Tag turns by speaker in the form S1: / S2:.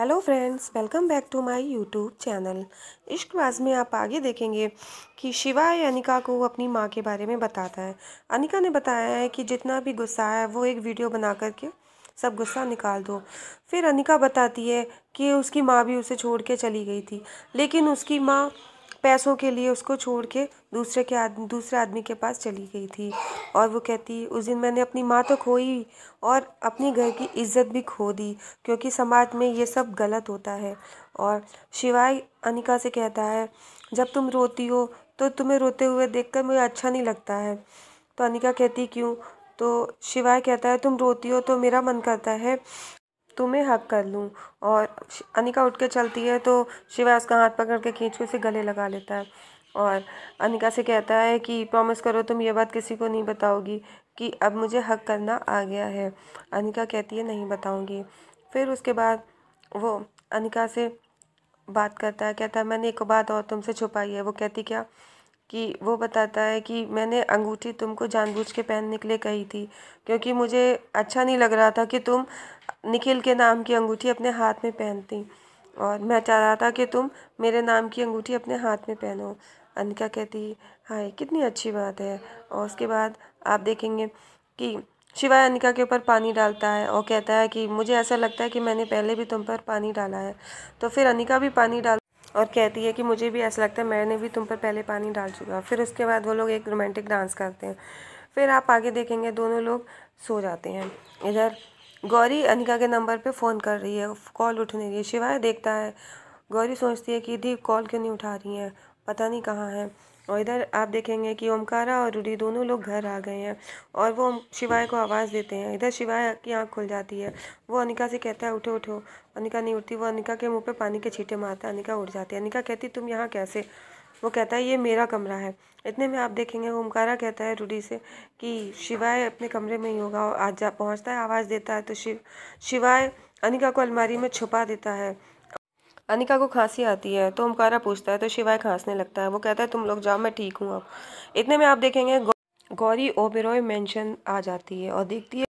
S1: hello friends welcome back to my YouTube channel Ishqbaaz में आप आगे देखेंगे कि शिवा अनिका को अपनी माँ के बारे में बताता है अनिका ने बताया है कि जितना भी गुस्सा है वो एक वीडियो बना करके सब गुस्सा निकाल दो फिर अनिका बताती है कि उसकी माँ भी उसे छोड़ के चली गई थी लेकिन उसकी माँ पैसों के लिए उसको छोड़ के दूसरे के आदमी दूसरे आदमी के पास चली गई थी और वो कहती उस दिन मैंने अपनी माँ तो खोई और अपने घर की इज्जत भी खो दी क्योंकि समाज में ये सब गलत होता है और शिवाय अनिका से कहता है जब तुम रोती हो तो तुम्हें रोते हुए देखकर मुझे अच्छा नहीं लगता है तो अनिका कहती क्यों तो शिवाय कहता है तुम रोती हो तो मेरा मन करता है तुम्हें हक कर लूँ और अनिका उठ के चलती है तो शिवा उसका हाथ पकड़ के खींच के उसे गले लगा लेता है और अनिका से कहता है कि प्रॉमिस करो तुम ये बात किसी को नहीं बताओगी कि अब मुझे हक करना आ गया है अनिका कहती है नहीं बताऊंगी फिर उसके बाद वो अनिका से बात करता है कहता है मैंने एक बात और तुमसे छुपाई है वो कहती क्या कि वो बताता है कि मैंने अंगूठी तुमको जानबूझ के पहनने के लिए कही थी क्योंकि मुझे अच्छा नहीं लग रहा था कि तुम निखिल के नाम की अंगूठी अपने हाथ में पहनती और मैं चाह रहा था कि तुम मेरे नाम की अंगूठी अपने हाथ में पहनो अनिका कहती हाय कितनी अच्छी बात है और उसके बाद आप देखेंगे कि शिवाय अनिका के ऊपर पानी डालता है और कहता है कि मुझे ऐसा लगता है कि मैंने पहले भी तुम पर पानी डाला है तो फिर अनिका भी पानी डाल और कहती है कि मुझे भी ऐसा लगता है मैंने भी तुम पर पहले पानी डाल चुका फिर उसके बाद वो लोग एक रोमांटिक डांस करते हैं फिर आप आगे देखेंगे दोनों लोग सो जाते हैं इधर गौरी अनिका के नंबर पे फ़ोन कर रही है कॉल उठ नहीं रही है शिवाय देखता है गौरी सोचती है कि दी कॉल क्यों नहीं उठा रही हैं पता नहीं कहाँ है और इधर आप देखेंगे कि ओमकारा और रूढ़ी दोनों लोग घर आ गए हैं और वो शिवाय को आवाज़ देते हैं इधर शिवाय की आँख खुल जाती है वो अनिका से कहता है उठो उठो अनिका नहीं उठती वो अनिका के मुंह पे पानी के छींटे मारता है अनिका उठ जाती है अनिका कहती तुम यहाँ कैसे वो कहता है ये मेरा कमरा है इतने में आप देखेंगे ओमकारा कहता है रूडी से कि शिवाय अपने कमरे में ही होगा और आज जा पहुँचता है आवाज़ देता है तो शिव शिवाय अनिका को अलमारी में छुपा देता है अनिका को खांसी आती है तो ओमकारा पूछता है तो शिवाय खांसने लगता है वो कहता है तुम लोग जाओ मैं ठीक हूँ अब इतने में आप देखेंगे गौरी ओबेरॉय मैंशन आ जाती है और देखती है